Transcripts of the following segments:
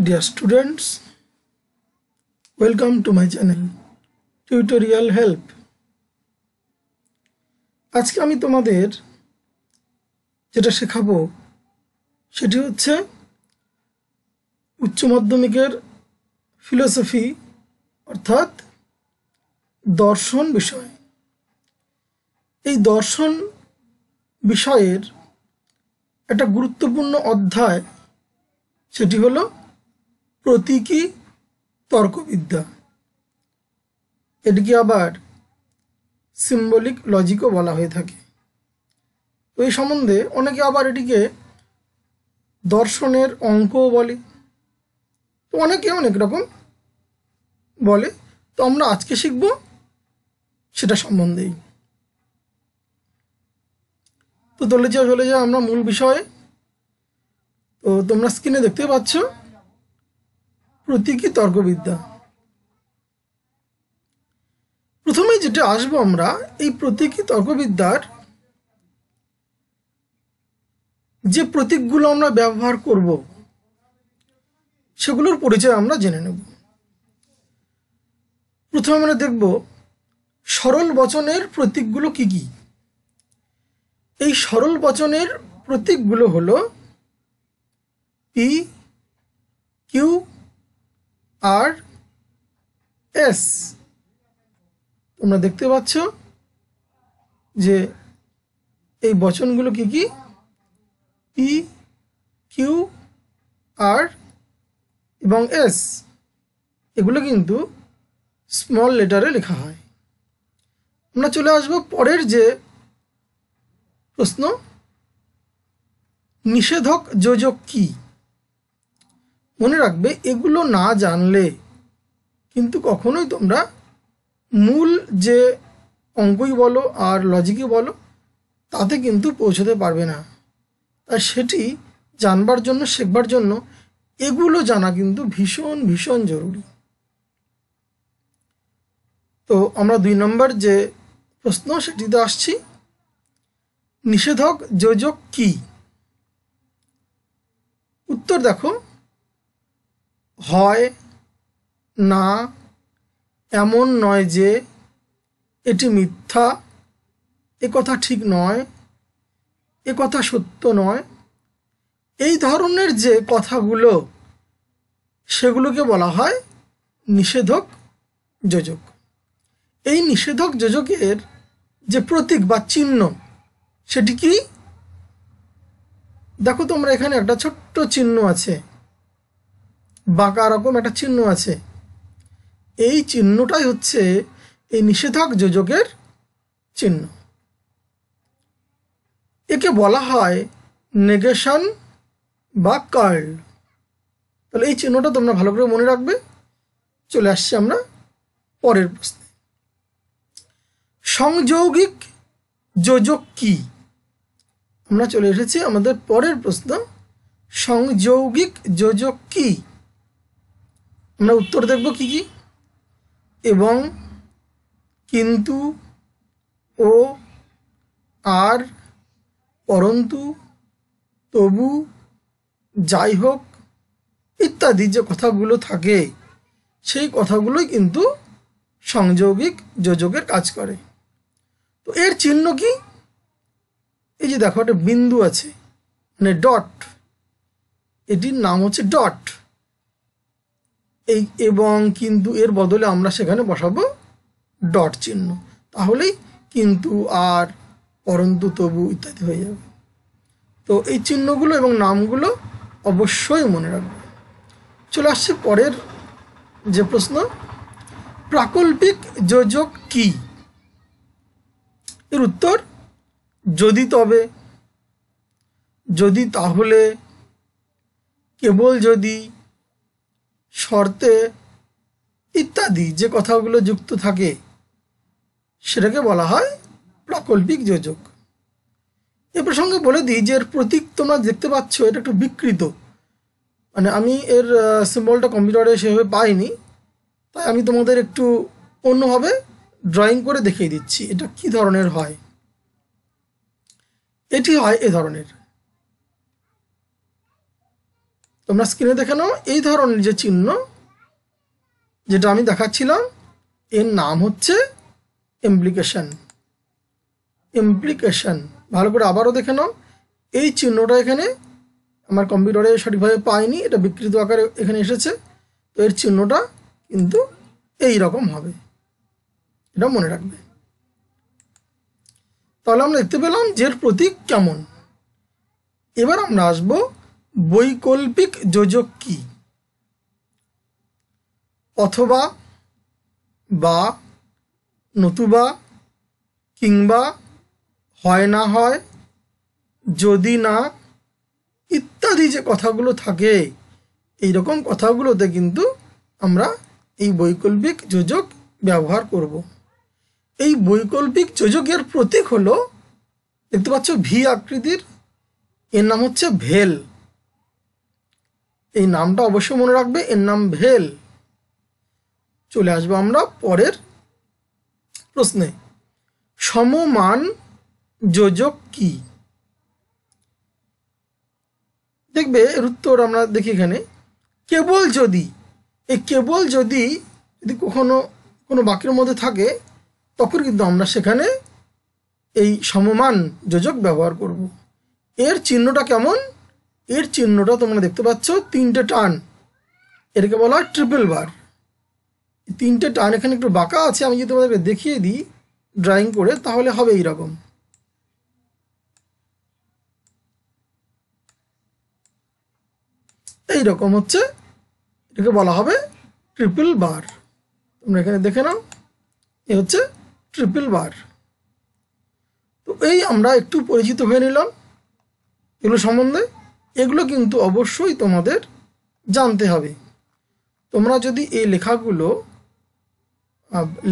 Dear students, welcome to my channel Tutorial Help. আজকে আমি তোমাদের যেটা শেখাবো সেটি হচ্ছে উচ্চ মাধ্যমিকের ফিলোসফি অর্থাৎ দর্শন বিষয় এই দর্শন বিষয়ের একটা গুরুত্বপূর্ণ অধ্যায় সেটি হলো প্রতীকী তর্কবিদ্যা এটিকে আবার সিম্বলিক লজিকও বলা হয়ে থাকে এই সম্বন্ধে অনেকে আবার এটিকে দর্শনের অঙ্কও বলে তো অনেকে অনেক রকম বলে তো আমরা আজকে শিখব সেটা সম্বন্ধেই তো চলে যা চলে যা আমরা মূল বিষয়ে তো তোমরা স্ক্রিনে দেখতে পাচ্ছ প্রতীকী তর্কবিদ্যা প্রথমে যেটা আসবো আমরা এই প্রতীকী তর্কবিদ্যার যে প্রতীকগুলো আমরা ব্যবহার করব সেগুলোর পরিচয় আমরা জেনে নেব প্রথমে আমরা দেখব সরল বচনের প্রতীকগুলো কি কি এই সরল বচনের প্রতীকগুলো হলো পি কিউ আর এস তোমরা দেখতে পাচ্ছ যে এই বচনগুলো কি কি পি কিউ আর এবং এস এগুলো কিন্তু স্মল লেটারে লেখা হয় আমরা চলে আসব পরের যে প্রশ্ন নিষেধক যোজক কী মনে রাখবে এগুলো না জানলে কিন্তু কখনোই তোমরা মূল যে অঙ্কই বলো আর লজিকই বলো তাতে কিন্তু পৌঁছতে পারবে না তাই সেটি জানবার জন্য শেখবার জন্য এগুলো জানা কিন্তু ভীষণ ভীষণ জরুরি তো আমরা দুই নম্বর যে প্রশ্ন সেটিতে আসছি নিষেধক যোজক কি উত্তর দেখো হয় না এমন নয় যে এটি মিথ্যা এ কথা ঠিক নয় এ কথা সত্য নয় এই ধরনের যে কথাগুলো সেগুলোকে বলা হয় নিষেধক যোজক এই নিষেধক যোজকের যে প্রতীক বা চিহ্ন সেটি কি দেখো তোমরা এখানে একটা ছোট্ট চিহ্ন আছে বাঁকা রকম একটা চিহ্ন আছে এই চিহ্নটাই হচ্ছে এই নিষেধক যোজকের চিহ্ন একে বলা হয় নেগেশন বা কার্ল তাহলে এই চিহ্নটা তোমরা ভালো করে মনে রাখবে চলে আসছি আমরা পরের প্রশ্নে সংযৌগিক যোজক কি আমরা চলে এসেছি আমাদের পরের প্রশ্ন সংযৌগিক যোজক কী আমরা উত্তর দেখব কি কি এবং কিন্তু ও আর পরন্তু তবু যাই হোক ইত্যাদি যে কথাগুলো থাকে সেই কথাগুলোই কিন্তু সংযোগিক যোজকের কাজ করে তো এর চিহ্ন কি এই যে দেখো একটা বিন্দু আছে মানে ডট এটির নাম হচ্ছে ডট এই এবং কিন্তু এর বদলে আমরা সেখানে বসাবো ডট চিহ্ন তাহলেই কিন্তু আর পরন্তু তবু ইত্যাদি হয়ে যাবে তো এই চিহ্নগুলো এবং নামগুলো অবশ্যই মনে রাখবে চলে আসছে পরের যে প্রশ্ন প্রাকল্পিক যোজক কি এর উত্তর যদি তবে যদি তাহলে কেবল যদি শর্তে ইত্যাদি যে কথাগুলো যুক্ত থাকে সেটাকে বলা হয় প্রাকল্পিক যোজক এ প্রসঙ্গে বলে দিই যে এর প্রতীক তোমরা দেখতে পাচ্ছ এটা একটু বিকৃত মানে আমি এর সিম্বলটা কম্পিউটারে সেভাবে পাইনি তাই আমি তোমাদের একটু অন্যভাবে ড্রয়িং করে দেখিয়ে দিচ্ছি এটা কি ধরনের হয় এটি হয় এ ধরনের তোমরা স্ক্রিনে দেখানো এই ধরনের যে চিহ্ন যেটা আমি দেখাচ্ছিলাম এর নাম হচ্ছে এমপ্লিকেশন এমপ্লিকেশন ভালো করে আবারও দেখে নাও এই চিহ্নটা এখানে আমার কম্পিউটারে সঠিকভাবে পাইনি এটা বিকৃত আকারে এখানে এসেছে তো এর চিহ্নটা কিন্তু এই রকম হবে এটা মনে রাখবে তাহলে আমরা দেখতে পেলাম যে প্রতীক কেমন এবার আমরা আসবো বৈকল্পিক যোজক কি অথবা বা নতুবা কিংবা হয় না হয় যদি না ইত্যাদি যে কথাগুলো থাকে এই রকম কথাগুলোতে কিন্তু আমরা এই বৈকল্পিক যোজক ব্যবহার করব এই বৈকল্পিক যোজকের প্রতীক হলো দেখতে পাচ্ছ ভি আকৃতির এর নাম হচ্ছে ভেল এই নামটা অবশ্যই মনে রাখবে এর নাম ভেল চলে আসবো আমরা পরের প্রশ্নে সমমান যোজক কি দেখবে এর উত্তর আমরা দেখি এখানে কেবল যদি এই কেবল যদি যদি কখনো কোনো বাক্যের মধ্যে থাকে তখন কিন্তু আমরা সেখানে এই সমমান যোজক ব্যবহার করব এর চিহ্নটা কেমন এর চিহ্নটা তোমরা দেখতে পাচ্ছ তিনটে টান এটাকে বলা হয় ট্রিপল বার তিনটে টান এখানে একটু বাঁকা আছে আমি যদি তোমাদেরকে দেখিয়ে দিই ড্রয়িং করে তাহলে হবে এইরকম এইরকম হচ্ছে এটাকে বলা হবে ট্রিপল বার তোমরা এখানে দেখে নাও এ হচ্ছে ট্রিপল বার তো এই আমরা একটু পরিচিত হয়ে নিলাম এগুলো সম্বন্ধে এগুলো কিন্তু অবশ্যই তোমাদের জানতে হবে তোমরা যদি এই লেখাগুলো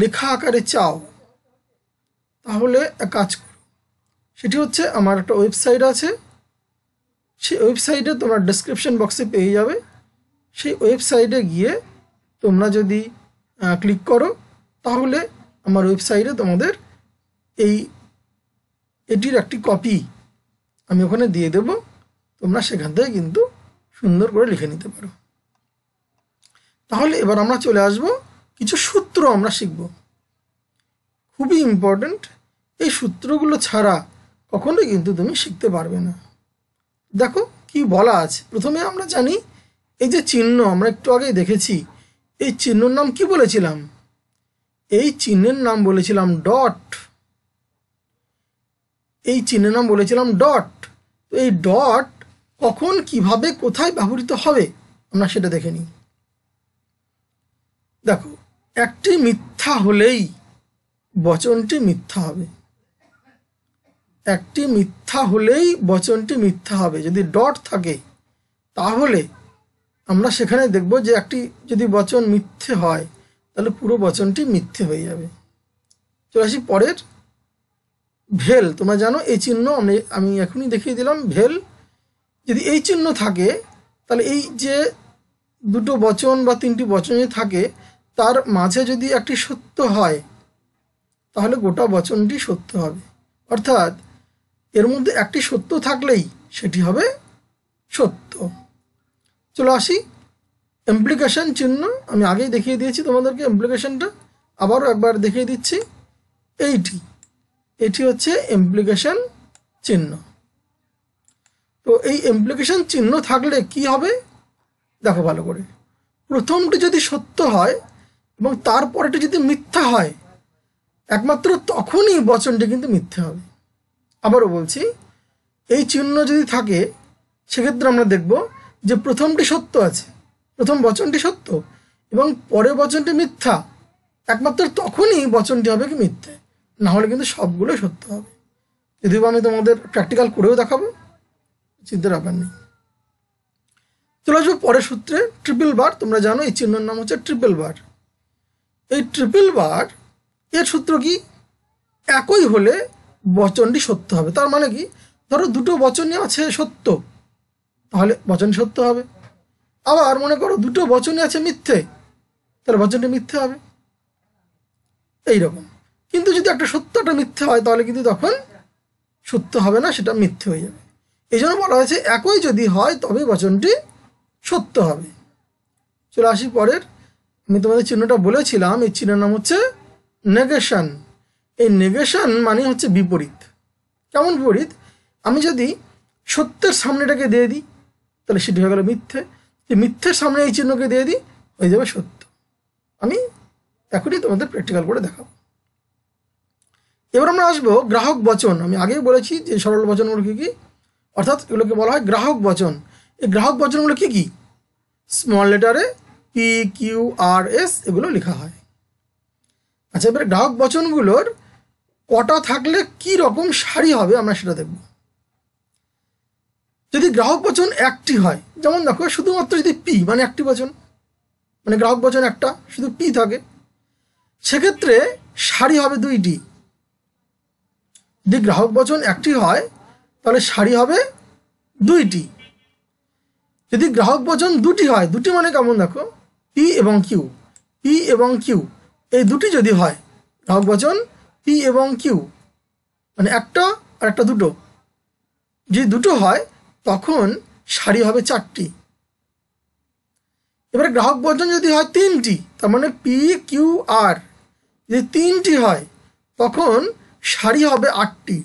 লেখা আকারে চাও তাহলে এক কাজ করো সেটি হচ্ছে আমার একটা ওয়েবসাইট আছে সেই ওয়েবসাইটে তোমরা ডেসক্রিপশন বক্সে পেয়ে যাবে সেই ওয়েবসাইটে গিয়ে তোমরা যদি ক্লিক করো তাহলে আমার ওয়েবসাইটে তোমাদের এই এটির একটি কপি আমি ওখানে দিয়ে দেবো তোমরা সেখান থেকে কিন্তু সুন্দর করে লিখে নিতে পারো তাহলে এবার আমরা চলে আসব কিছু সূত্র আমরা শিখব খুবই ইম্পর্ট্যান্ট এই সূত্রগুলো ছাড়া কখনোই কিন্তু তুমি শিখতে পারবে না দেখো কি বলা আছে প্রথমে আমরা জানি এই যে চিহ্ন আমরা একটু আগেই দেখেছি এই চিহ্নর নাম কি বলেছিলাম এই চিহ্নের নাম বলেছিলাম ডট এই চিহ্নের নাম বলেছিলাম ডট তো এই ডট কখন কিভাবে কোথায় ব্যবহৃত হবে আমরা সেটা দেখে নিই দেখো একটি মিথ্যা হলেই বচনটি মিথ্যা হবে একটি মিথ্যা হলেই বচনটি মিথ্যা হবে যদি ডট থাকে তাহলে আমরা সেখানে দেখব যে একটি যদি বচন মিথ্যে হয় তাহলে পুরো বচনটি মিথ্যে হয়ে যাবে চলে আসি পরের ভেল তোমরা জানো এই চিহ্ন আমি এখনই দেখিয়ে দিলাম ভেল যদি এই চিহ্ন থাকে তাহলে এই যে দুটো বচন বা তিনটি বচন যদি থাকে তার মাঝে যদি একটি সত্য হয় তাহলে গোটা বচনটি সত্য হবে অর্থাৎ এর মধ্যে একটি সত্য থাকলেই সেটি হবে সত্য চলো আসি অ্যাপ্লিকেশান চিহ্ন আমি আগেই দেখিয়ে দিয়েছি তোমাদেরকে অ্যাপ্লিকেশানটা আবারও একবার দেখিয়ে দিচ্ছি এইটি এটি হচ্ছে অ্যাপ্লিকেশান চিহ্ন তো এই এমপ্লিকেশন চিহ্ন থাকলে কি হবে দেখো ভালো করে প্রথমটি যদি সত্য হয় এবং তারপরেটি যদি মিথ্যা হয় একমাত্র তখনই বচনটি কিন্তু মিথ্যা হবে আবারও বলছি এই চিহ্ন যদি থাকে সেক্ষেত্রে আমরা দেখব যে প্রথমটি সত্য আছে প্রথম বচনটি সত্য এবং পরের বচনটি মিথ্যা একমাত্র তখনই বচনটি হবে কি মিথ্যে না হলে কিন্তু সবগুলোই সত্য হবে যদিও আমি তোমাদের প্র্যাকটিক্যাল করেও দেখাবো চিন্তার ব্যাপার নেই চলে আসবো পরের সূত্রে ট্রিপল বার তোমরা জানো এই চিহ্নর নাম হচ্ছে ট্রিপল বার এই ট্রিপল বার এর সূত্র কি একই হলে বচনটি সত্য হবে তার মানে কি ধরো দুটো বচনই আছে সত্য তাহলে বচন সত্য হবে আবার মনে করো দুটো বচনই আছে মিথ্যে তাহলে বচনটি মিথ্যে হবে এইরকম কিন্তু যদি একটা সত্যটা মিথ্যে হয় তাহলে কিন্তু তখন সত্য হবে না সেটা মিথ্যে হয়ে যাবে এই জন্য বলা হয়েছে একই যদি হয় তবে বচনটি সত্য হবে চলে আসি পরের আমি তোমাদের চিহ্নটা বলেছিলাম এই চিহ্নের নাম হচ্ছে নেগেশন এই নেগেশন মানে হচ্ছে বিপরীত কেমন বিপরীত আমি যদি সত্যের সামনেটাকে দিয়ে দিই তাহলে সেটি হয়ে গেল মিথ্যে যে মিথ্যের সামনে এই চিহ্নকে দিয়ে দিই হয়ে যাবে সত্য আমি এখনই তোমাদের প্র্যাকটিক্যাল করে দেখাবো এবার আমরা আসবো গ্রাহক বচন আমি আগেই বলেছি যে সরল বচনগুলো কী কী অর্থাৎ এগুলোকে বলা হয় গ্রাহক বচন এই গ্রাহক বচনগুলো কী কী স্মল লেটারে পি কিউ আর এস এগুলো লেখা হয় আচ্ছা এবারে গ্রাহক বচনগুলোর কটা থাকলে কি রকম শাড়ি হবে আমরা সেটা দেখব যদি গ্রাহক বচন একটি হয় যেমন দেখো শুধুমাত্র যদি পি মানে একটি বচন মানে গ্রাহক বচন একটা শুধু পি থাকে সেক্ষেত্রে শাড়ি হবে দুইটি যদি গ্রাহক বচন একটি হয় তাহলে শাড়ি হবে দুইটি যদি গ্রাহক বচন দুটি হয় দুটি মানে কেমন দেখো পি এবং কিউ পি এবং কিউ এই দুটি যদি হয় গ্রাহক বচন পি এবং কিউ মানে একটা আর একটা দুটো যদি দুটো হয় তখন শাড়ি হবে চারটি এবারে গ্রাহক বচন যদি হয় তিনটি তার মানে পি কিউ আর যদি তিনটি হয় তখন শাড়ি হবে আটটি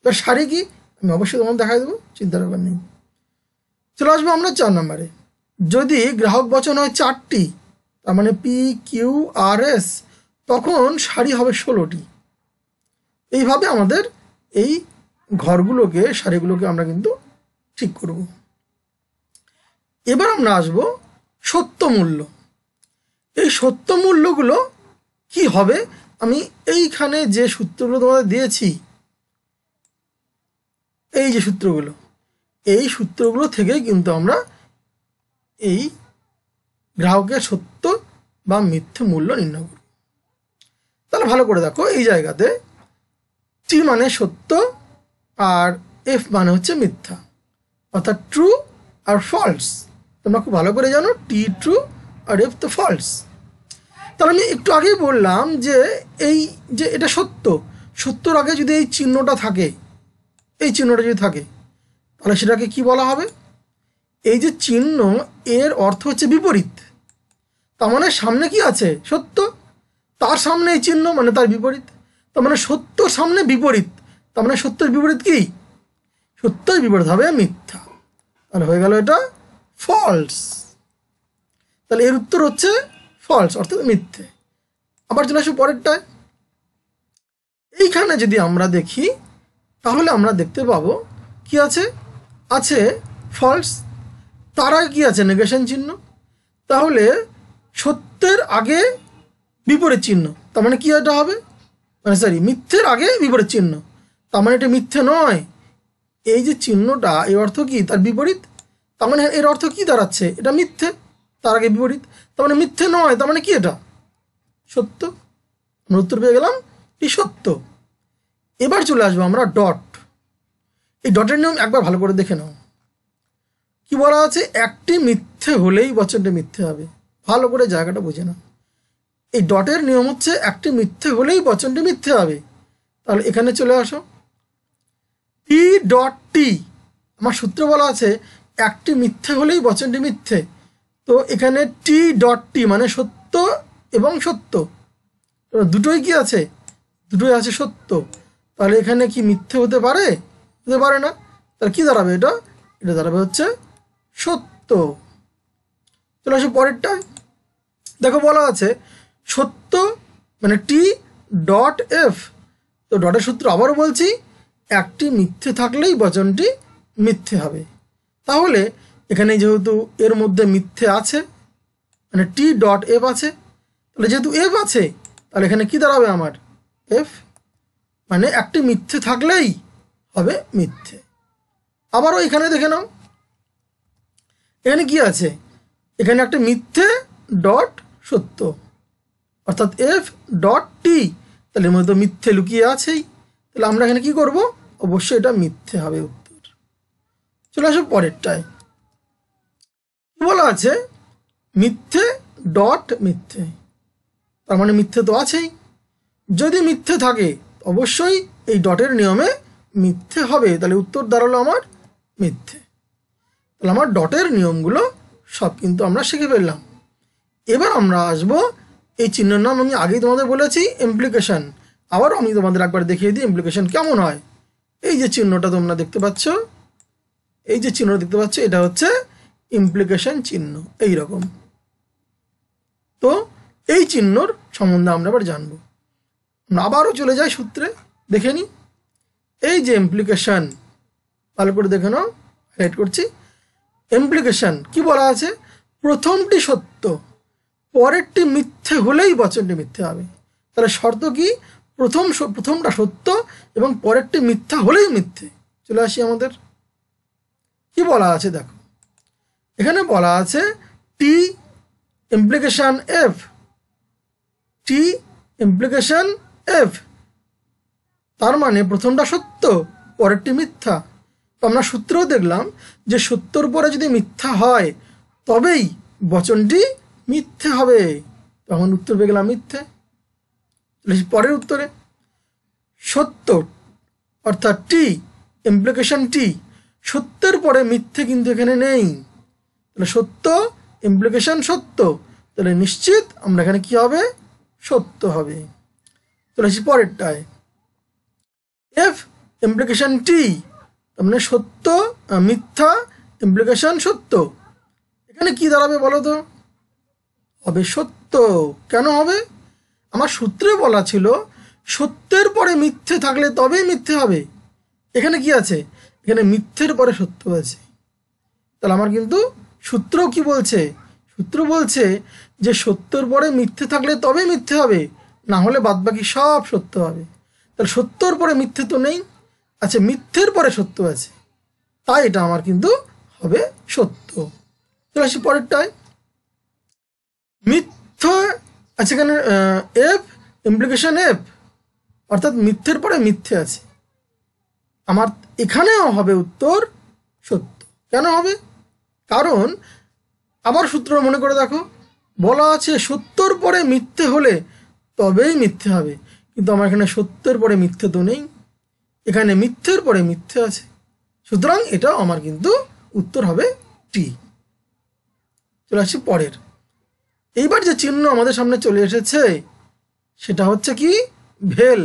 এবার শাড়ি কি আমি অবশ্যই তোমার দেখাই দেবো চিন্তার ব্যাপার নেই চলে আসবো আমরা চার নম্বরে যদি গ্রাহক বচন হয় চারটি তার মানে পি কিউ আর এস তখন শাড়ি হবে ষোলোটি এইভাবে আমাদের এই ঘরগুলোকে শাড়িগুলোকে আমরা কিন্তু ঠিক করব এবার আমরা আসব সত্য মূল্য এই সত্য মূল্যগুলো কি হবে আমি এইখানে যে সূত্রগুলো তোমাদের দিয়েছি এই যে সূত্রগুলো এই সূত্রগুলো থেকে কিন্তু আমরা এই গ্রাহকের সত্য বা মিথ্যে মূল্য নির্ণয় করি তাহলে ভালো করে দেখো এই জায়গাতে টি মানে সত্য আর এফ মানে হচ্ছে মিথ্যা অর্থাৎ ট্রু আর ফলস তোমরা খুব ভালো করে জানো টি ট্রু আর এফ তো ফলস তাহলে আমি একটু আগেই বললাম যে এই যে এটা সত্য সত্যর আগে যদি এই চিহ্নটা থাকে এই চিহ্নটা যদি থাকে তাহলে সেটাকে কি বলা হবে এই যে চিহ্ন এর অর্থ হচ্ছে বিপরীত তার মানে সামনে কি আছে সত্য তার সামনে এই চিহ্ন মানে তার বিপরীত তার মানে সত্য সামনে বিপরীত তার মানে সত্যের বিপরীত কি সত্যই বিপরীত হবে মিথ্যা তাহলে হয়ে গেল এটা ফলস তাহলে এর উত্তর হচ্ছে ফলস অর্থাৎ মিথ্যে আবার চলে আসবো পরেরটায় এইখানে যদি আমরা দেখি তাহলে আমরা দেখতে পাবো কি আছে আছে ফলস আগে কি আছে নেগেশন চিহ্ন তাহলে সত্যের আগে বিপরীত চিহ্ন তার মানে কি এটা হবে মানে সরি মিথ্যের আগে বিপরীত চিহ্ন তার মানে এটা মিথ্যে নয় এই যে চিহ্নটা এর অর্থ কি তার বিপরীত তার মানে এর অর্থ কি দাঁড়াচ্ছে এটা মিথ্যে তার আগে বিপরীত তার মানে মিথ্যে নয় তার মানে কি এটা সত্য আমরা উত্তর পেয়ে গেলাম এটি সত্য এবার চলে আসবো আমরা ডট এই ডটের নিয়ম একবার ভালো করে দেখে নাও কি বলা আছে একটি মিথ্যে হলেই বচনটি মিথ্যে হবে ভালো করে জায়গাটা বোঝে না এই ডটের নিয়ম হচ্ছে একটি মিথ্যে হলেই বচনটি মিথ্যে হবে তাহলে এখানে চলে আসো টি ডট টি আমার সূত্রে বলা আছে একটি মিথ্যে হলেই বচনটি মিথ্যে তো এখানে টি ডট টি মানে সত্য এবং সত্য দুটোই কি আছে দুটোই আছে সত্য তাহলে এখানে কি মিথ্যে হতে পারে হতে পারে না তাহলে কী দাঁড়াবে এটা এটা দাঁড়াবে হচ্ছে সত্য তাহলে আসে পরেরটায় দেখো বলা আছে সত্য মানে টি ডট এফ তো ডটের সূত্র আবারও বলছি একটি মিথ্যে থাকলেই বচনটি মিথ্যে হবে তাহলে এখানে যেহেতু এর মধ্যে মিথ্যে আছে মানে টি ডট এফ আছে তাহলে যেহেতু এফ আছে তাহলে এখানে কি দাঁড়াবে আমার এফ মানে একটি মিথ্যে থাকলেই হবে মিথ্যে আবারও এখানে দেখে নাও এখানে কি আছে এখানে একটা মিথ্যে ডট সত্য অর্থাৎ এফ ডট টি তাহলে এর মধ্যে মিথ্যে লুকিয়ে আছেই তাহলে আমরা এখানে কি করব অবশ্যই এটা মিথ্যে হবে উত্তর চলে আসো পরেরটায় বলা আছে মিথ্যে ডট মিথ্যে তার মানে মিথ্যে তো আছেই যদি মিথ্যে থাকে অবশ্যই এই ডটের নিয়মে মিথ্যে হবে তাহলে উত্তর দাঁড়ালো আমার মিথ্যে তাহলে আমার ডটের নিয়মগুলো সব কিন্তু আমরা শিখে ফেললাম এবার আমরা আসব এই চিহ্নের নাম আমি আগেই তোমাদের বলেছি ইমপ্লিকেশান আবার আমি তোমাদের একবার দেখিয়ে দিই ইমপ্লিকেশান কেমন হয় এই যে চিহ্নটা তোমরা দেখতে পাচ্ছ এই যে চিহ্নটা দেখতে পাচ্ছ এটা হচ্ছে ইমপ্লিকেশান চিহ্ন এই রকম তো এই চিহ্নর সম্বন্ধে আমরা আবার জানবো আবারও চলে যায় সূত্রে দেখে নিই এই যে ইমপ্লিকেশান ভালো করে দেখে নাও হাইলাইট করছি ইমপ্লিকেশান কি বলা আছে প্রথমটি সত্য পরেরটি মিথ্যে হলেই বচনটি মিথ্যে হবে তাহলে শর্ত কি প্রথম প্রথমটা সত্য এবং পরেরটি মিথ্যা হলেই মিথ্যে চলে আসি আমাদের কি বলা আছে দেখো এখানে বলা আছে টি এমপ্লিকেশান এফ টি এমপ্লিকেশন এফ তার মানে প্রথমটা সত্য পরেরটি মিথ্যা তো আমরা সূত্রেও দেখলাম যে সত্যর পরে যদি মিথ্যা হয় তবেই বচনটি মিথ্যে হবে তখন উত্তর পেয়ে গেলাম মিথ্যে পরের উত্তরে সত্য অর্থাৎ টি ইমপ্লিকেশন টি সত্যের পরে মিথ্যে কিন্তু এখানে নেই তাহলে সত্য ইমপ্লিকেশন সত্য তাহলে নিশ্চিত আমরা এখানে কি হবে সত্য হবে চলে আসি পরেরটায় এফ ইমপ্লিকেশন টি মানে সত্য মিথ্যা ইমপ্লিকেশন সত্য এখানে কি দাঁড়াবে বলো তো হবে সত্য কেন হবে আমার সূত্রে বলা ছিল সত্যের পরে মিথ্যে থাকলে তবেই মিথ্যে হবে এখানে কি আছে এখানে মিথ্যের পরে সত্য আছে তাহলে আমার কিন্তু সূত্র কি বলছে সূত্র বলছে যে সত্যর পরে মিথ্যে থাকলে তবেই মিথ্যে হবে না হলে বাদবাকি সব সত্য হবে তাহলে সত্যর পরে মিথ্যে তো নেই আচ্ছা মিথ্যের পরে সত্য আছে তাই এটা আমার কিন্তু হবে সত্য চলে আসি পরেরটায় মিথ্য আচ্ছা এখানে এফ ইমপ্লিকেশন এফ অর্থাৎ মিথ্যের পরে মিথ্যে আছে আমার এখানেও হবে উত্তর সত্য কেন হবে কারণ আবার সূত্র মনে করে দেখো বলা আছে সত্যর পরে মিথ্যে হলে তবেই মিথ্যে হবে কিন্তু আমার এখানে সত্যের পরে মিথ্যে তো নেই এখানে মিথ্যের পরে মিথ্যে আছে সুতরাং এটা আমার কিন্তু উত্তর হবে টি চলে আসছি পরের এইবার যে চিহ্ন আমাদের সামনে চলে এসেছে সেটা হচ্ছে কি ভেল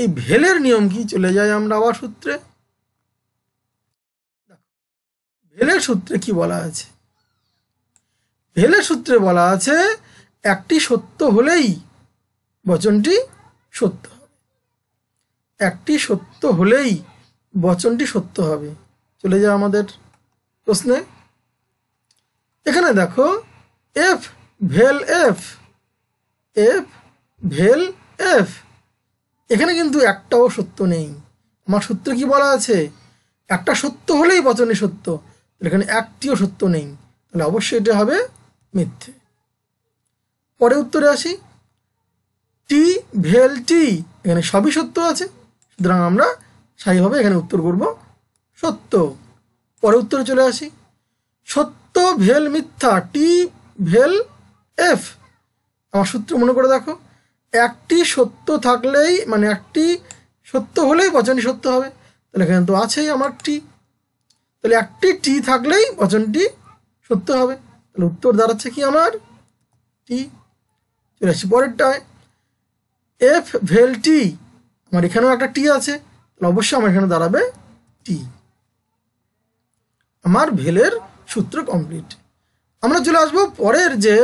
এই ভেলের নিয়ম কি চলে যায় আমরা আবার সূত্রে ভেলের সূত্রে কি বলা আছে ভেলের সূত্রে বলা আছে একটি সত্য হলেই বচনটি সত্য হবে একটি সত্য হলেই বচনটি সত্য হবে চলে যা আমাদের প্রশ্নে এখানে দেখো এফ ভেল এফ এফ ভেল এফ এখানে কিন্তু একটাও সত্য নেই আমার সূত্র কি বলা আছে একটা সত্য হলেই বচনে সত্য এখানে একটিও সত্য নেই তাহলে অবশ্যই এটা হবে মিথ্যে পরে উত্তরে আসি টি ভেল টি এখানে সবই সত্য আছে সুতরাং আমরা স্বাভাবিকভাবে এখানে উত্তর করব সত্য পরে উত্তরে চলে আসি সত্য ভেল মিথ্যা টি ভেল এফ আমার সূত্র মনে করে দেখো একটি সত্য থাকলেই মানে একটি সত্য হলেই বচনটি সত্য হবে তাহলে এখানে তো আছেই আমার টি তাহলে একটি টি থাকলেই বচনটি সত্য হবে তাহলে উত্তর দাঁড়াচ্ছে কি আমার টি চলে আসছি পরেরটায় এফ ভেল টি আমার এখানেও একটা টি আছে তাহলে অবশ্যই আমার এখানে দাঁড়াবে টি আমার ভেলের সূত্র কমপ্লিট আমরা চলে আসবো পরের যে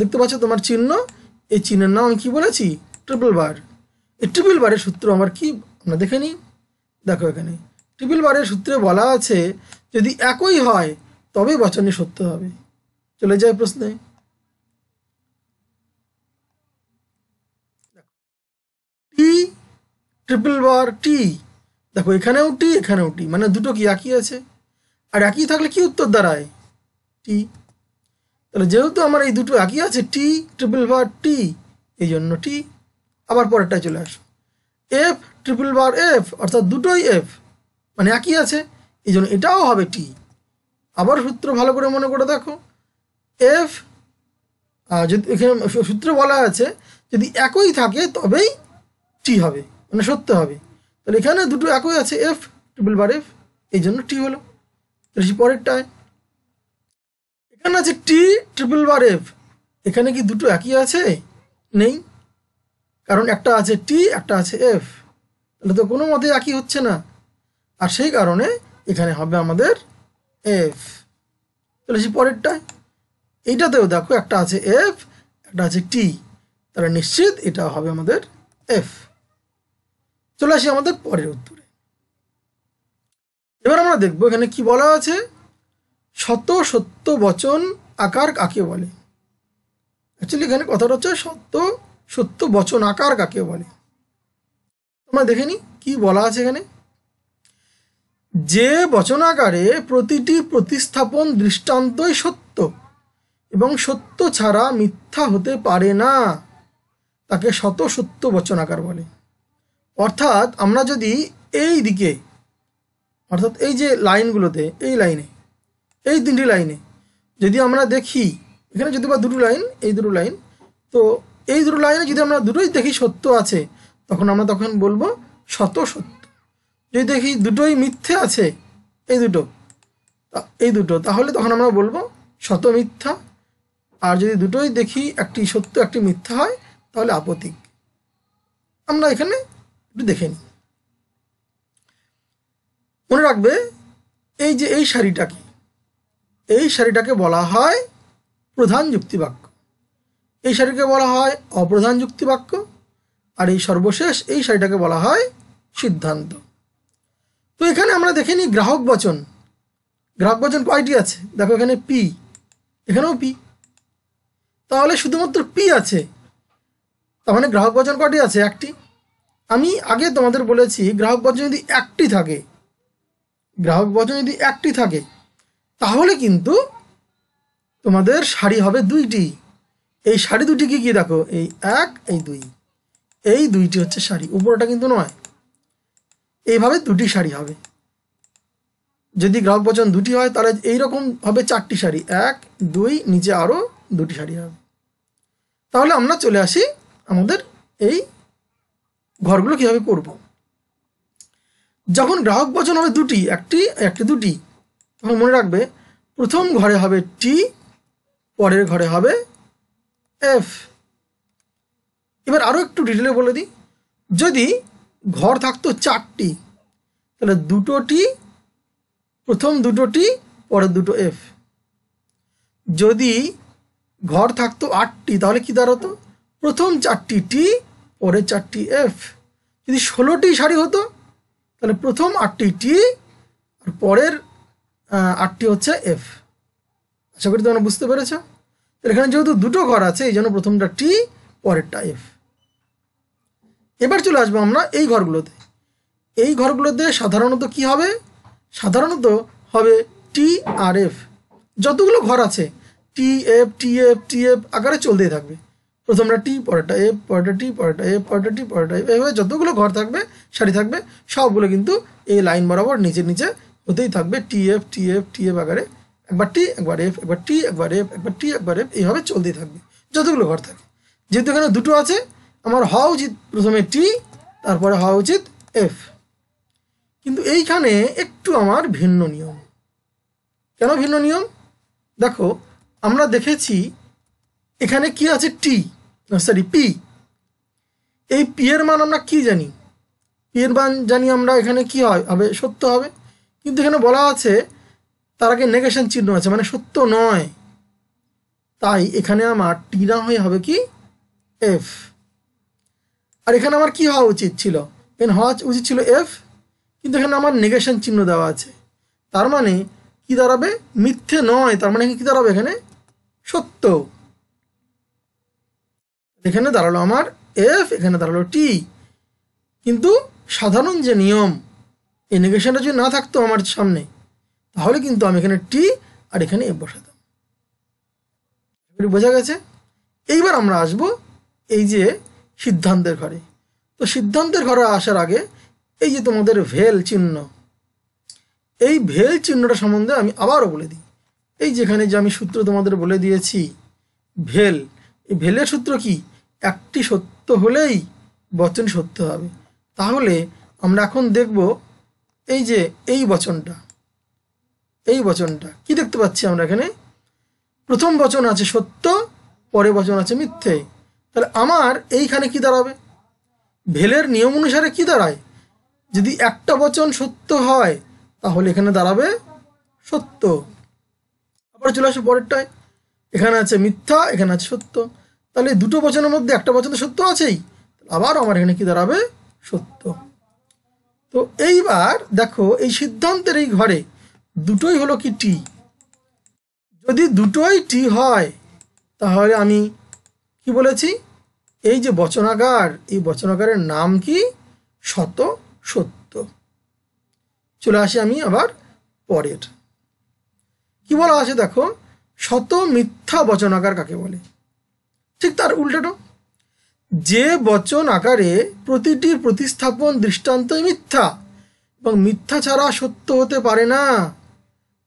দেখতে পাচ্ছ তোমার চিহ্ন এই চিহ্নের নাম আমি কী বলেছি ট্রিপল বার এই ট্রিপল বারের সূত্র আমার কি আমরা দেখে নিই দেখো এখানে ট্রিপল বারের সূত্রে বলা আছে যদি একই হয় তবে বচনে সত্য হবে চলে যায় প্রশ্নে ট্রিপল বার টি দেখো এখানেও টি এখানেও টি মানে দুটো কি একই আছে আর একই থাকলে কি উত্তর দাঁড়ায় টি তাহলে যেহেতু আমার এই দুটো একই আছে টি ট্রিপল বার টি এই জন্য টি আবার পরেরটায় চলে আসো এফ ট্রিপল বার এফ অর্থাৎ দুটোই এফ মানে একই আছে এই জন্য এটাও হবে টি আবার সূত্র ভালো করে মনে করে দেখো এফ যদি এখানে সূত্র বলা আছে যদি একই থাকে তবেই টি হবে মানে সত্য হবে তাহলে এখানে দুটো একই আছে এফ ট্রিপল বার এফ এই জন্য টি হলো তাহলে সে পরেরটায় এখানে আছে টি ট্রিপল বার এফ এখানে কি দুটো একই আছে নেই কারণ একটা আছে টি একটা আছে এফ তাহলে তো কোনো মতে একই হচ্ছে না আর সেই কারণে এখানে হবে আমাদের এফ তাহলে সে পরেরটায় এইটাতেও দেখো একটা আছে এফ একটা আছে টি তাহলে নিশ্চিত এটা হবে আমাদের এফ চলে আসি আমাদের পরের উত্তরে এবার আমরা দেখব এখানে কি বলা আছে শত সত্য বচন আকার কাকে বলে অ্যাকচুয়ালি এখানে কথাটা হচ্ছে সত্য সত্য বচন আকার কাকে বলে আমরা দেখে কি বলা আছে এখানে যে বচনাকারে প্রতিটি প্রতিস্থাপন দৃষ্টান্তই সত্য এবং সত্য ছাড়া মিথ্যা হতে পারে না তাকে শত সত্য বচনাকার বলে অর্থাৎ আমরা যদি এই দিকে অর্থাৎ এই যে লাইনগুলোতে এই লাইনে এই তিনটি লাইনে যদি আমরা দেখি এখানে যদি বা দুটো লাইন এই দুটো লাইন তো এই দুটো লাইনে যদি আমরা দুটোই দেখি সত্য আছে তখন আমরা তখন বলবো শত সত্য যদি দেখি দুটোই মিথ্যে আছে এই দুটো এই দুটো তাহলে তখন আমরা বলবো শত মিথ্যা আর যদি দুটোই দেখি একটি সত্য একটি মিথ্যা হয় তাহলে আপতিক আমরা এখানে একটু দেখে নিই মনে রাখবে এই যে এই শাড়িটাকে এই শাড়িটাকে বলা হয় প্রধান যুক্তিবাক্য এই শাড়িকে বলা হয় অপ্রধান যুক্তিবাক্য আর এই সর্বশেষ এই শাড়িটাকে বলা হয় সিদ্ধান্ত তো এখানে আমরা দেখে নিই গ্রাহক বচন গ্রাহক বচন কয়টি আছে দেখো এখানে পি এখানেও পি তাহলে শুধুমাত্র পি আছে তার মানে গ্রাহক বচন কয়টি আছে একটি আমি আগে তোমাদের বলেছি গ্রাহক বচন যদি একটি থাকে গ্রাহক বচন যদি একটি থাকে তাহলে কিন্তু তোমাদের শাড়ি হবে দুইটি এই শাড়ি দুটি কি কি দেখো এই এক এই দুই এই দুইটি হচ্ছে শাড়ি উপরটা কিন্তু নয় এইভাবে দুটি শাড়ি হবে যদি গ্রাহক বচন দুটি হয় তাহলে এইরকম হবে চারটি শাড়ি এক দুই নিচে আরও দুটি শাড়ি হবে তাহলে আমরা চলে আসি আমাদের এই ঘরগুলো কীভাবে করব। যখন গ্রাহক বচন হবে দুটি একটি একটি দুটি তখন মনে রাখবে প্রথম ঘরে হবে টি পরের ঘরে হবে এফ এবার আরও একটু ডিটেলে বলে দিই যদি ঘর থাকতো চারটি তাহলে দুটো টি প্রথম দুটো টি পরের দুটো এফ যদি ঘর থাকতো আটটি তাহলে কি দাঁড়াতো প্রথম চারটি টি পরে চারটি এফ যদি ষোলোটি সারি হতো তাহলে প্রথম আটটি টি আর পরের আটটি হচ্ছে এফ আশা করি তোমরা বুঝতে পেরেছ তাহলে এখানে যেহেতু দুটো ঘর আছে এই জন্য প্রথমটা টি পরেরটা এফ এবার চলে আসবো আমরা এই ঘরগুলোতে এই ঘরগুলোতে সাধারণত কি হবে সাধারণত হবে টি আর এফ যতগুলো ঘর আছে T F T F T F আকারে চলতেই থাকবে প্রথমটা টি পরেরটা এফ পরেরটা টি পরেরটা এফ পরেরটা টি পরেরটা এভাবে যতগুলো ঘর থাকবে সারি থাকবে সবগুলো কিন্তু এই লাইন বরাবর নিচে নিচে হতেই থাকবে T F T F T F আকারে একবার টি একবার এফ একবার টি একবার এফ একবার টি একবার এফ এইভাবে চলতেই থাকবে যতগুলো ঘর থাকে যেহেতু এখানে দুটো আছে আমার হওয়া উচিত প্রথমে টি তারপরে হওয়া উচিত এফ কিন্তু এইখানে একটু আমার ভিন্ন নিয়ম কেন ভিন্ন নিয়ম দেখো আমরা দেখেছি এখানে কি আছে টি সরি পি এই পি এর মান আমরা কি জানি পি এর মান জানি আমরা এখানে কি হয় হবে সত্য হবে কিন্তু এখানে বলা আছে তার আগে নেগেশান চিহ্ন আছে মানে সত্য নয় তাই এখানে আমার টি না হয়ে হবে কি এফ আর এখানে আমার কি হওয়া উচিত ছিল এখানে হওয়া উচিত ছিল এফ কিন্তু এখানে আমার নেগেশান চিহ্ন দেওয়া আছে তার মানে কি দাঁড়াবে মিথ্যে নয় তার মানে কি দাঁড়াবে এখানে সত্য এখানে দাঁড়ালো আমার এফ এখানে দাঁড়ালো টি কিন্তু সাধারণ যে নিয়ম এই নেগেশনটা যদি না থাকতো আমার সামনে তাহলে কিন্তু আমি এখানে টি আর এখানে এফ বসাতাম বোঝা গেছে এইবার আমরা আসব এই যে সিদ্ধান্তের ঘরে তো সিদ্ধান্তের ঘরে আসার আগে এই যে তোমাদের ভেল চিহ্ন এই ভেল চিহ্নটা সম্বন্ধে আমি আবারও বলে দিই এই যেখানে যে আমি সূত্র তোমাদের বলে দিয়েছি ভেল এই ভেলের সূত্র কী একটি সত্য হলেই বচন সত্য হবে তাহলে আমরা এখন দেখব এই যে এই বচনটা এই বচনটা কি দেখতে পাচ্ছি আমরা এখানে প্রথম বচন আছে সত্য পরে বচন আছে মিথ্যে তাহলে আমার এইখানে কি দাঁড়াবে ভেলের নিয়ম অনুসারে কি দাঁড়ায় যদি একটা বচন সত্য হয় তাহলে এখানে দাঁড়াবে সত্য আবার চলে আসো পরেরটায় এখানে আছে মিথ্যা এখানে আছে সত্য তাহলে দুটো বচনের মধ্যে একটা বচন সত্য আছেই আবার আমার এখানে কি দাঁড়াবে সত্য তো এইবার দেখো এই সিদ্ধান্তের এই ঘরে দুটোই হলো কি টি যদি দুটোই টি হয় তাহলে আমি কি বলেছি এই যে বচনাগার এই বচনাগারের নাম কি শত সত্য চলে আসি আমি আবার পরের কি বলা আছে দেখো শত মিথ্যা বচনাগার কাকে বলে ঠিক তার উল্টাটা যে বচন আকারে প্রতিটির প্রতিস্থাপন দৃষ্টান্তই মিথ্যা এবং মিথ্যা ছাড়া সত্য হতে পারে না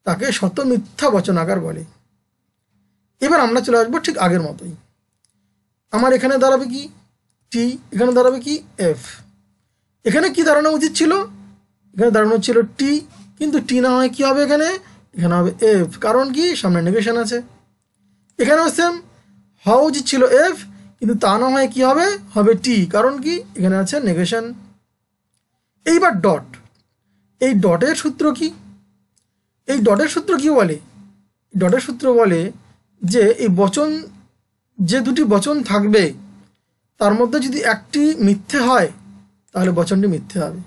তাকে শত মিথ্যা বচন আকার বলে এবার আমরা চলে আসবো ঠিক আগের মতোই আমার এখানে দাঁড়াবে কি টি এখানে দাঁড়াবে কি এফ এখানে কি দাঁড়ানো উচিত ছিল এখানে দাঁড়ানো ছিল টি কিন্তু টি না হয় কী হবে এখানে এখানে হবে এফ কারণ কি সামনে নেগেশন আছে এখানেও সেম হাউজ ছিল এফ কিন্তু তা না হয় কী হবে হবে টি কারণ কি এখানে আছে নেগেশন এইবার ডট এই ডটের সূত্র কি এই ডটের সূত্র কি বলে ডটের সূত্র বলে যে এই বচন যে দুটি বচন থাকবে তার মধ্যে যদি একটি মিথ্যে হয় তাহলে বচনটি মিথ্যে হবে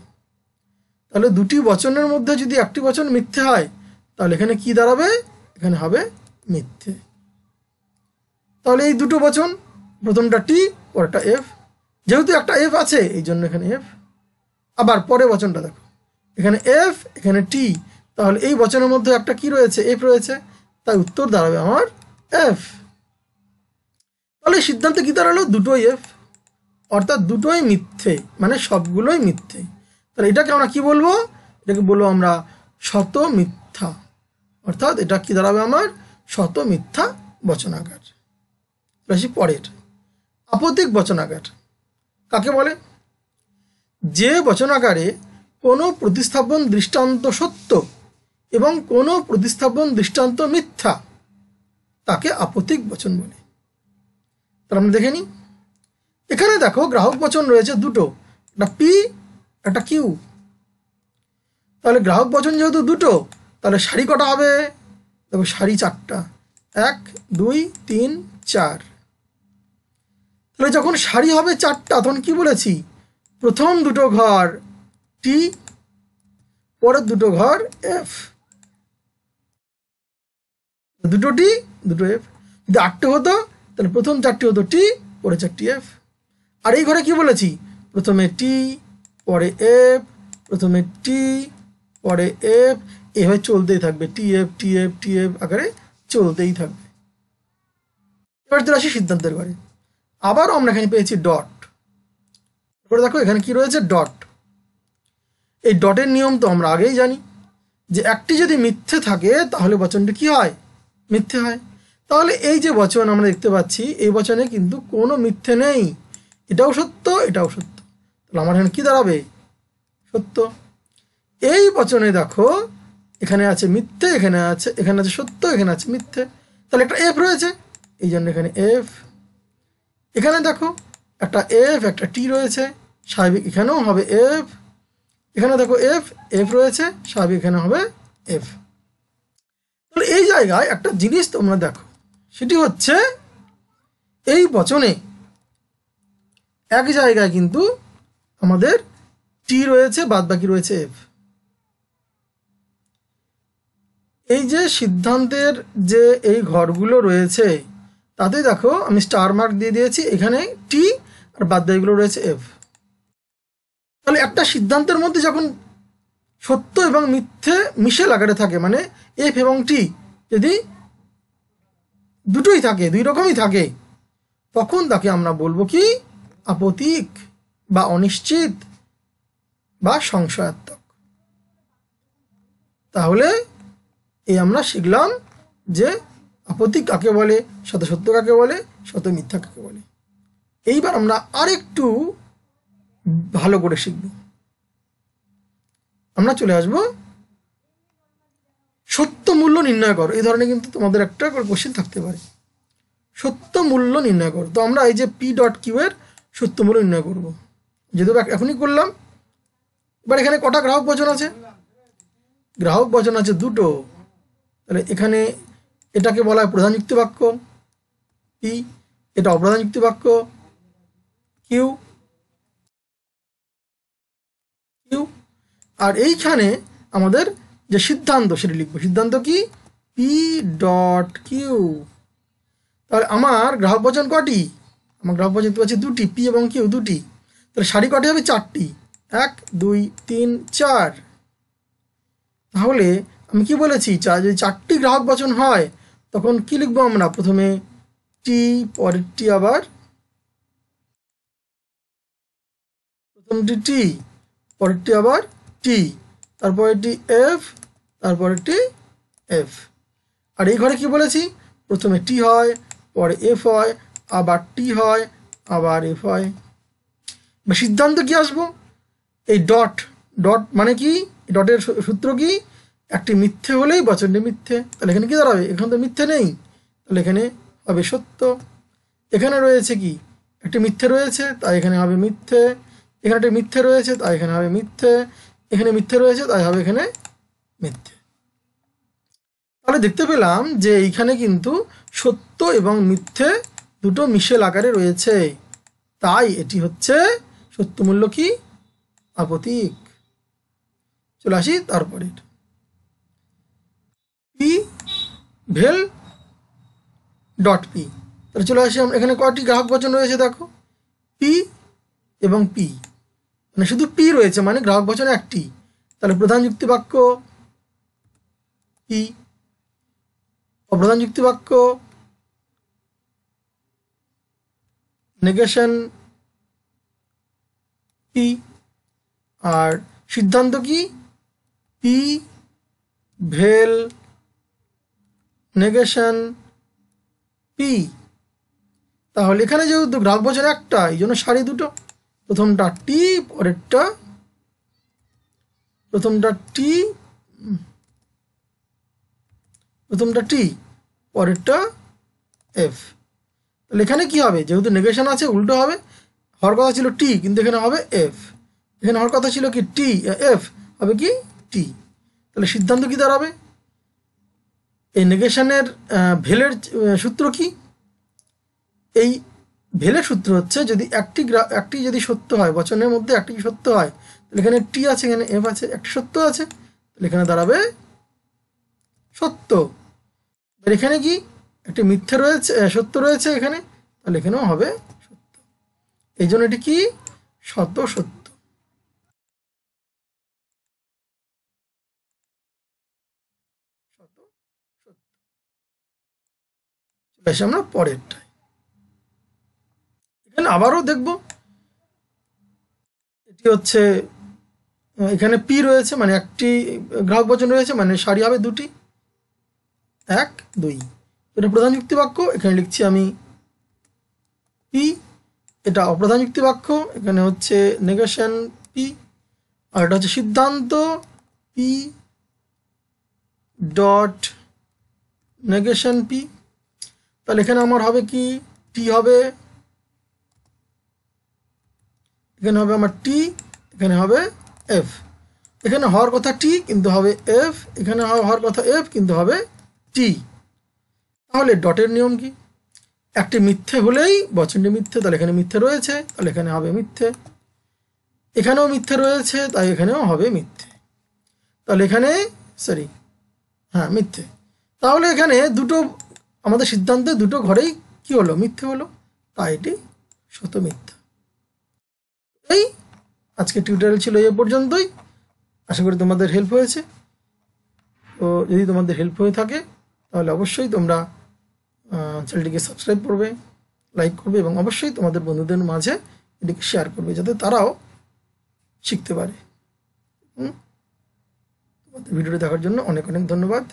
তাহলে দুটি বচনের মধ্যে যদি একটি বচন মিথ্যে হয় তাহলে এখানে কি দাঁড়াবে এখানে হবে মিথ্যে তাহলে এই দুটো বচন প্রথমটা টি একটা এফ যেহেতু একটা এফ আছে এই জন্য এখানে এফ আবার পরে বচনটা দেখো এখানে এফ এখানে টি তাহলে এই বচনের মধ্যে একটা কি রয়েছে এফ রয়েছে তাই উত্তর দাঁড়াবে আমার এফ তাহলে সিদ্ধান্ত কী দাঁড়ালো দুটোই এফ অর্থাৎ দুটোই মিথ্যে মানে সবগুলোই মিথ্যে তাহলে এটাকে আমরা কি বলবো এটাকে বলবো আমরা শত মিথ্যা অর্থাৎ এটা কি দাঁড়াবে আমার শত মিথ্যা বচনাগার রাশি পরের আপত্তিক বচনাকার কাকে বলে যে বচনাকারে কোনো প্রতিস্থাপন দৃষ্টান্ত সত্য এবং কোনো প্রতিস্থাপন দৃষ্টান্ত মিথ্যা তাকে আপত্তিক বচন বলে তার আমরা মানে দেখে নিই এখানে দেখো গ্রাহক বচন রয়েছে দুটো একটা পি একটা কিউ তাহলে গ্রাহক বচন যেহেতু দুটো তাহলে শাড়ি কটা হবে দেখো শাড়ি চারটা এক দুই তিন চার তাহলে যখন সারি হবে চারটা তখন কি বলেছি প্রথম দুটো ঘর টি পরের দুটো ঘর এফ দুটো টি দুটো এফ যদি আটটি হতো তাহলে প্রথম চারটি হতো টি পরে চারটি এফ আর এই ঘরে কি বলেছি প্রথমে টি পরে এফ প্রথমে টি পরে এফ এভাবে চলতেই থাকবে T F T F T F আকারে চলতেই থাকবে এবার আসি সিদ্ধান্তের ঘরে আবারও আমরা এখানে পেয়েছি ডট তারপরে দেখো এখানে কি রয়েছে ডট এই ডটের নিয়ম তো আমরা আগেই জানি যে একটি যদি মিথ্যে থাকে তাহলে বচনটি কি হয় মিথ্যে হয় তাহলে এই যে বচন আমরা দেখতে পাচ্ছি এই বচনে কিন্তু কোনো মিথ্যে নেই এটাও সত্য এটাও সত্য তাহলে আমার এখানে কী দাঁড়াবে সত্য এই বচনে দেখো এখানে আছে মিথ্যে এখানে আছে এখানে আছে সত্য এখানে আছে মিথ্যে তাহলে একটা এফ রয়েছে এই জন্য এখানে এফ এখানে দেখো একটা এফ একটা টি রয়েছে স্বাভাবিক এখানেও হবে এফ এখানে দেখো এফ এফ রয়েছে স্বাভাবিক এখানে হবে এফ তাহলে এই জায়গায় একটা জিনিস তোমরা দেখো সেটি হচ্ছে এই বচনে এক জায়গায় কিন্তু আমাদের টি রয়েছে বাদ বাকি রয়েছে এফ এই যে সিদ্ধান্তের যে এই ঘরগুলো রয়েছে তাতে দেখো আমি স্টার মার্ক দিয়ে দিয়েছি এখানে টি আর বাদ বাকিগুলো রয়েছে এফ তাহলে একটা সিদ্ধান্তের মধ্যে যখন সত্য এবং মিথ্যে মিশেল আকারে থাকে মানে এফ এবং টি যদি দুটোই থাকে দুই রকমই থাকে তখন তাকে আমরা বলবো কি আপতিক বা অনিশ্চিত বা সংশয়াত্মক তাহলে এই আমরা শিখলাম যে আপত্তি কাকে বলে শত সত্য কাকে বলে শত মিথ্যা কাকে বলে এইবার আমরা আরেকটু ভালো করে শিখব আমরা চলে আসব সত্য মূল্য নির্ণয় করো এই ধরনের কিন্তু তোমাদের একটা কোশ্চেন থাকতে পারে সত্য মূল্য নির্ণয় করো তো আমরা এই যে পি ডট কিউ এর সত্য মূল্য নির্ণয় করব যেহেতু এখনই করলাম এবার এখানে কটা গ্রাহক বচন আছে গ্রাহক বচন আছে দুটো তাহলে এখানে এটাকে বলা হয় প্রধান যুক্তি বাক্য পি এটা অপ্রধান যুক্তি বাক্য কিউ কিউ আর এইখানে আমাদের যে সিদ্ধান্ত সেটা লিখবো সিদ্ধান্ত কি পি ডট কিউ তাহলে আমার গ্রাহক বচন কটি আমার গ্রাহক বচন পাচ্ছি দুটি পি এবং কিউ দুটি তাহলে শাড়ি কটি হবে চারটি এক দুই তিন চার তাহলে আমি কি বলেছি যদি চারটি গ্রাহক বচন হয় তখন কি লিখবো আমরা প্রথমে টি পরের টি আবার প্রথমটি টি পরেরটি আবার টি তারপর এটি এফ তারপর এটি এফ আর এই ঘরে কি বলেছি প্রথমে টি হয় পরে এফ হয় আবার টি হয় আবার এফ হয় বা সিদ্ধান্ত কি আসবো এই ডট ডট মানে কি ডটের সূত্র কি একটি মিথ্যে হলেই বচনটি মিথ্যে তাহলে এখানে কি দাঁড়াবে এখানে তো মিথ্যে নেই তাহলে এখানে হবে সত্য এখানে রয়েছে কি একটি মিথ্যে রয়েছে তাই এখানে হবে মিথ্যে এখানে একটি মিথ্যে রয়েছে তাই এখানে হবে মিথ্যে এখানে মিথ্যে রয়েছে তাই হবে এখানে মিথ্যে তাহলে দেখতে পেলাম যে এইখানে কিন্তু সত্য এবং মিথ্যে দুটো মিশেল আকারে রয়েছে তাই এটি হচ্ছে সত্যমূল্য কি আপতিক চলে আসি তারপরের ভেল ডট পি তাহলে চলে আসি আমরা এখানে কয়টি গ্রাহক বচন রয়েছে দেখো পি এবং পি মানে শুধু পি রয়েছে মানে গ্রাহক বচন একটি তাহলে প্রধান যুক্তি বাক্য পি অপ্রধান যুক্তি বাক্য নেগেশন পি আর সিদ্ধান্ত কি পি ভেল নেগেশন পি তাহলে এখানে যেহেতু গ্রাহক বচন একটা এই জন্য সারি দুটো প্রথমটা টি পরেরটা প্রথমটা টি প্রথমটা টি পরেরটা এফ তাহলে এখানে কী হবে যেহেতু নেগেশন আছে উল্টো হবে হওয়ার কথা ছিল টি কিন্তু এখানে হবে এফ এখানে হওয়ার কথা ছিল কি টি এফ হবে কি টি তাহলে সিদ্ধান্ত কী দাঁড়াবে এই নেগেশনের ভেলের সূত্র কি এই ভেলের সূত্র হচ্ছে যদি একটি একটি যদি সত্য হয় বচনের মধ্যে একটি সত্য হয় তাহলে এখানে টি আছে এখানে এফ আছে একটি সত্য আছে তাহলে এখানে দাঁড়াবে সত্য এবার এখানে কি একটি মিথ্যা রয়েছে সত্য রয়েছে এখানে তাহলে এখানেও হবে সত্য এই জন্য এটি কি শত সত্য বেশ আমরা পরেরটায় এখানে আবারও দেখব এটি হচ্ছে এখানে পি রয়েছে মানে একটি গ্রাহক বচন রয়েছে মানে সারি হবে দুটি এক দুই এটা প্রধান যুক্তি বাক্য এখানে লিখছি আমি পি এটা অপ্রধান যুক্তি বাক্য এখানে হচ্ছে নেগেশন পি আর এটা হচ্ছে সিদ্ধান্ত পি ডট নেগেশন পি তাহলে এখানে আমার হবে কি টি হবে এখানে হবে আমার টি এখানে হবে এফ এখানে হওয়ার কথা টি কিন্তু হবে এফ এখানে হওয়ার কথা এফ কিন্তু হবে টি তাহলে ডটের নিয়ম কি একটি মিথ্যে হলেই বচনটি মিথ্যে তাহলে এখানে মিথ্যে রয়েছে তাহলে এখানে হবে মিথ্যে এখানেও মিথ্যে রয়েছে তাই এখানেও হবে মিথ্যে তাহলে এখানে সরি হ্যাঁ মিথ্যে তাহলে এখানে দুটো আমাদের সিদ্ধান্তে দুটো ঘরেই কি হলো মিথ্যে হলো তাই এটি শত মিথ্যা এই আজকে টিউটোরিয়াল ছিল এ পর্যন্তই আশা করি তোমাদের হেল্প হয়েছে তো যদি তোমাদের হেল্প হয়ে থাকে তাহলে অবশ্যই তোমরা চ্যানেলটিকে সাবস্ক্রাইব করবে লাইক করবে এবং অবশ্যই তোমাদের বন্ধুদের মাঝে এটিকে শেয়ার করবে যাতে তারাও শিখতে পারে তোমাদের ভিডিওটি দেখার জন্য অনেক অনেক ধন্যবাদ